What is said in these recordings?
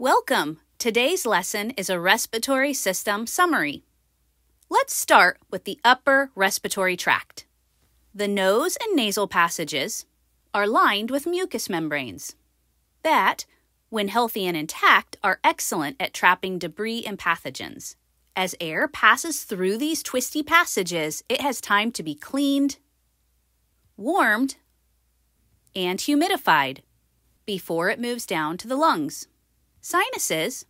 Welcome! Today's lesson is a respiratory system summary. Let's start with the upper respiratory tract. The nose and nasal passages are lined with mucous membranes that, when healthy and intact, are excellent at trapping debris and pathogens. As air passes through these twisty passages, it has time to be cleaned, warmed, and humidified before it moves down to the lungs. Sinuses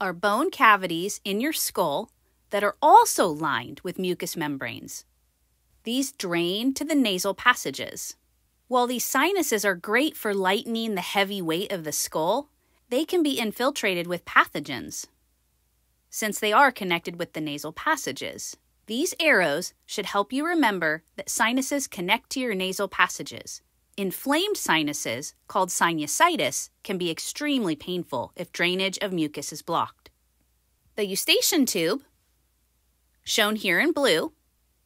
are bone cavities in your skull that are also lined with mucous membranes. These drain to the nasal passages. While these sinuses are great for lightening the heavy weight of the skull, they can be infiltrated with pathogens. Since they are connected with the nasal passages, these arrows should help you remember that sinuses connect to your nasal passages Inflamed sinuses, called sinusitis, can be extremely painful if drainage of mucus is blocked. The eustachian tube, shown here in blue,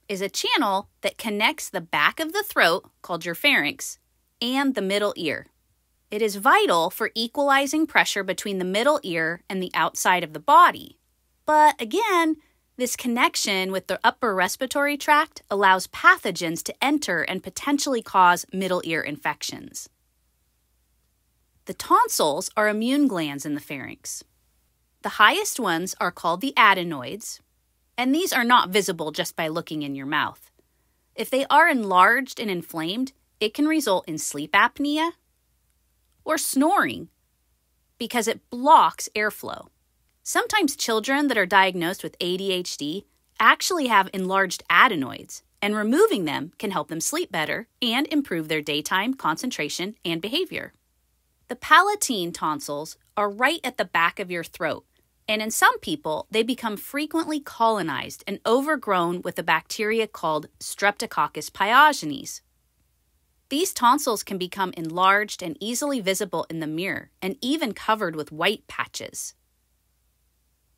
is a channel that connects the back of the throat, called your pharynx, and the middle ear. It is vital for equalizing pressure between the middle ear and the outside of the body. But again, this connection with the upper respiratory tract allows pathogens to enter and potentially cause middle ear infections. The tonsils are immune glands in the pharynx. The highest ones are called the adenoids, and these are not visible just by looking in your mouth. If they are enlarged and inflamed, it can result in sleep apnea or snoring because it blocks airflow. Sometimes children that are diagnosed with ADHD actually have enlarged adenoids, and removing them can help them sleep better and improve their daytime concentration and behavior. The palatine tonsils are right at the back of your throat, and in some people, they become frequently colonized and overgrown with a bacteria called Streptococcus pyogenes. These tonsils can become enlarged and easily visible in the mirror and even covered with white patches.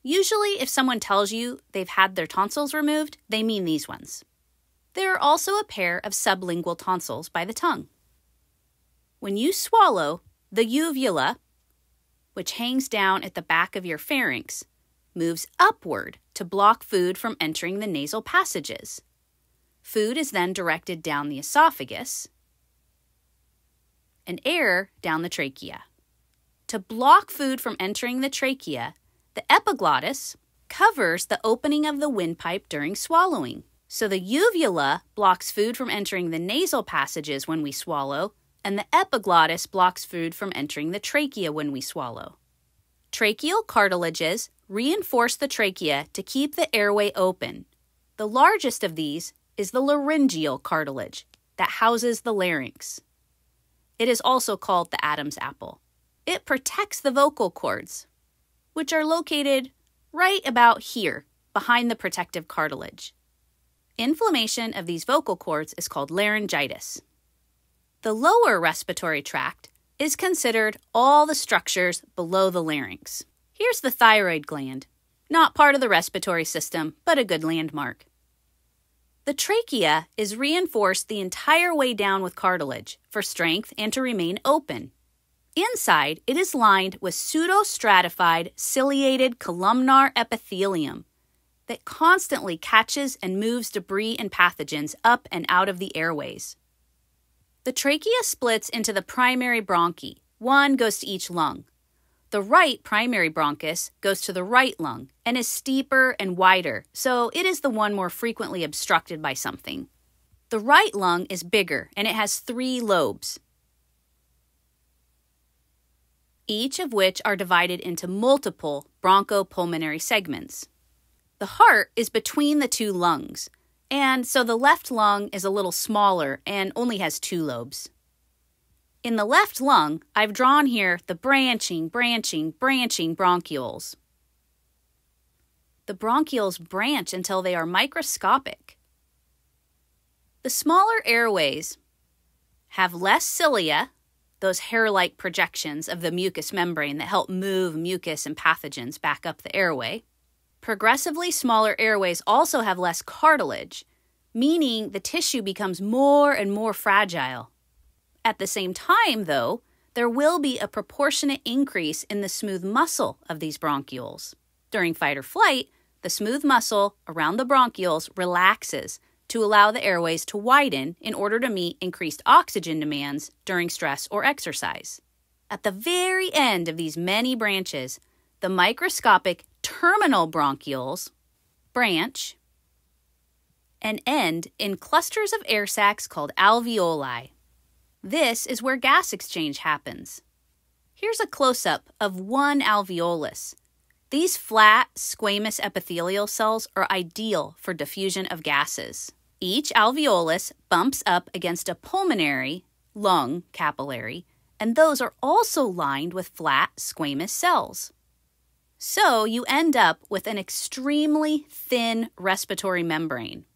Usually, if someone tells you they've had their tonsils removed, they mean these ones. There are also a pair of sublingual tonsils by the tongue. When you swallow, the uvula, which hangs down at the back of your pharynx, moves upward to block food from entering the nasal passages. Food is then directed down the esophagus and air down the trachea. To block food from entering the trachea, the epiglottis covers the opening of the windpipe during swallowing. So the uvula blocks food from entering the nasal passages when we swallow, and the epiglottis blocks food from entering the trachea when we swallow. Tracheal cartilages reinforce the trachea to keep the airway open. The largest of these is the laryngeal cartilage that houses the larynx. It is also called the Adam's apple. It protects the vocal cords which are located right about here, behind the protective cartilage. Inflammation of these vocal cords is called laryngitis. The lower respiratory tract is considered all the structures below the larynx. Here's the thyroid gland, not part of the respiratory system, but a good landmark. The trachea is reinforced the entire way down with cartilage for strength and to remain open. Inside, it is lined with pseudostratified ciliated columnar epithelium that constantly catches and moves debris and pathogens up and out of the airways. The trachea splits into the primary bronchi. One goes to each lung. The right primary bronchus goes to the right lung and is steeper and wider, so it is the one more frequently obstructed by something. The right lung is bigger and it has three lobes each of which are divided into multiple bronchopulmonary segments. The heart is between the two lungs, and so the left lung is a little smaller and only has two lobes. In the left lung, I've drawn here the branching, branching, branching bronchioles. The bronchioles branch until they are microscopic. The smaller airways have less cilia those hair like projections of the mucous membrane that help move mucus and pathogens back up the airway. Progressively smaller airways also have less cartilage, meaning the tissue becomes more and more fragile. At the same time, though, there will be a proportionate increase in the smooth muscle of these bronchioles. During fight or flight, the smooth muscle around the bronchioles relaxes, to allow the airways to widen in order to meet increased oxygen demands during stress or exercise. At the very end of these many branches, the microscopic terminal bronchioles branch and end in clusters of air sacs called alveoli. This is where gas exchange happens. Here's a close up of one alveolus. These flat, squamous epithelial cells are ideal for diffusion of gases. Each alveolus bumps up against a pulmonary, lung capillary, and those are also lined with flat squamous cells. So you end up with an extremely thin respiratory membrane.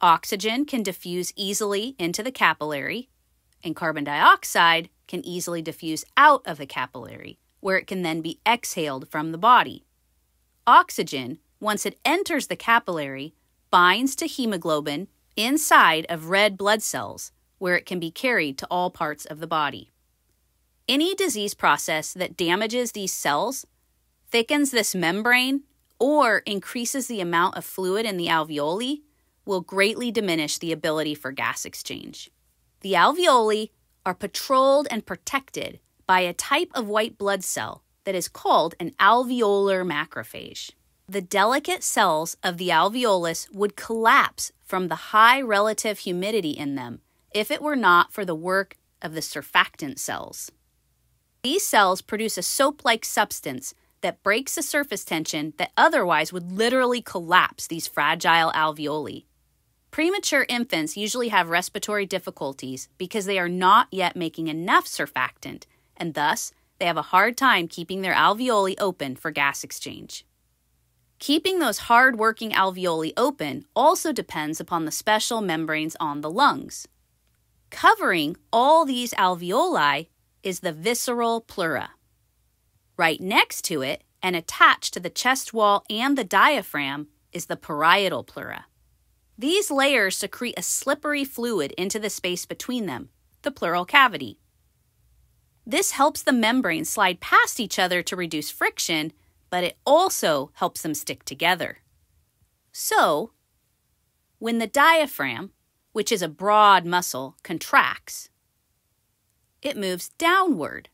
Oxygen can diffuse easily into the capillary, and carbon dioxide can easily diffuse out of the capillary, where it can then be exhaled from the body. Oxygen, once it enters the capillary, binds to hemoglobin inside of red blood cells, where it can be carried to all parts of the body. Any disease process that damages these cells thickens this membrane or increases the amount of fluid in the alveoli will greatly diminish the ability for gas exchange. The alveoli are patrolled and protected by a type of white blood cell that is called an alveolar macrophage the delicate cells of the alveolus would collapse from the high relative humidity in them if it were not for the work of the surfactant cells. These cells produce a soap like substance that breaks the surface tension that otherwise would literally collapse these fragile alveoli. Premature infants usually have respiratory difficulties because they are not yet making enough surfactant, and thus they have a hard time keeping their alveoli open for gas exchange. Keeping those hard working alveoli open also depends upon the special membranes on the lungs. Covering all these alveoli is the visceral pleura. Right next to it and attached to the chest wall and the diaphragm is the parietal pleura. These layers secrete a slippery fluid into the space between them, the pleural cavity. This helps the membranes slide past each other to reduce friction but it also helps them stick together. So, when the diaphragm, which is a broad muscle, contracts, it moves downward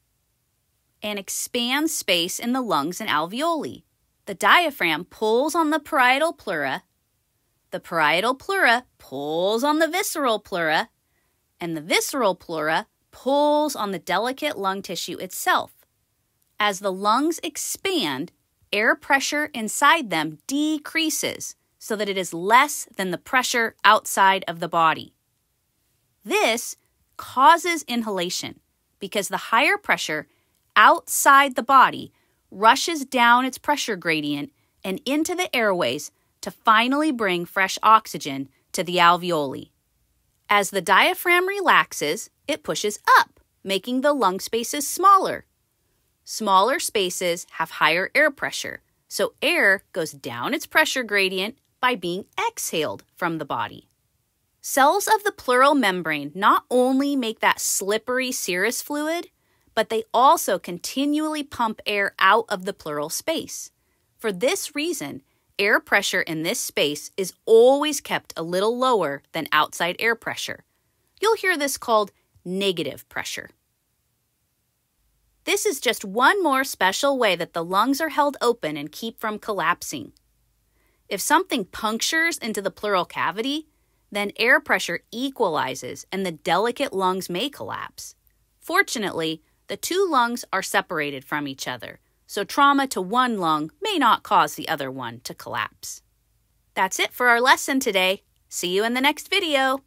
and expands space in the lungs and alveoli. The diaphragm pulls on the parietal pleura, the parietal pleura pulls on the visceral pleura, and the visceral pleura pulls on the delicate lung tissue itself. As the lungs expand, air pressure inside them decreases so that it is less than the pressure outside of the body. This causes inhalation because the higher pressure outside the body rushes down its pressure gradient and into the airways to finally bring fresh oxygen to the alveoli. As the diaphragm relaxes, it pushes up, making the lung spaces smaller Smaller spaces have higher air pressure, so air goes down its pressure gradient by being exhaled from the body. Cells of the pleural membrane not only make that slippery serous fluid, but they also continually pump air out of the pleural space. For this reason, air pressure in this space is always kept a little lower than outside air pressure. You'll hear this called negative pressure. This is just one more special way that the lungs are held open and keep from collapsing. If something punctures into the pleural cavity, then air pressure equalizes and the delicate lungs may collapse. Fortunately, the two lungs are separated from each other, so trauma to one lung may not cause the other one to collapse. That's it for our lesson today. See you in the next video.